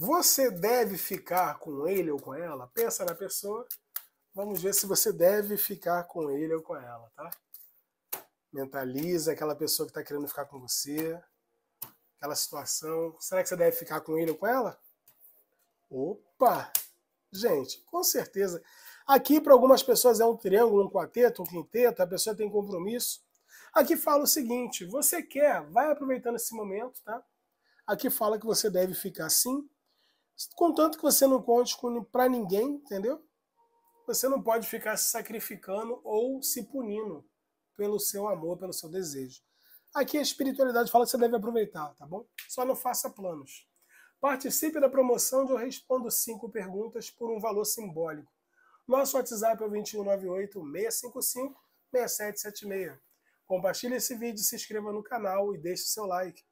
Você deve ficar com ele ou com ela? Pensa na pessoa. Vamos ver se você deve ficar com ele ou com ela, tá? Mentaliza aquela pessoa que está querendo ficar com você, aquela situação. Será que você deve ficar com ele ou com ela? Opa! Gente, com certeza. Aqui, para algumas pessoas, é um triângulo, um quarteto, um quinteto, a pessoa tem compromisso. Aqui fala o seguinte: você quer, vai aproveitando esse momento, tá? Aqui fala que você deve ficar sim Contanto que você não conte para ninguém, entendeu? Você não pode ficar se sacrificando ou se punindo pelo seu amor, pelo seu desejo. Aqui a espiritualidade fala que você deve aproveitar, tá bom? Só não faça planos. Participe da promoção de eu respondo cinco perguntas por um valor simbólico. Nosso WhatsApp é o 2198-655-6776. Compartilhe esse vídeo, se inscreva no canal e deixe seu like.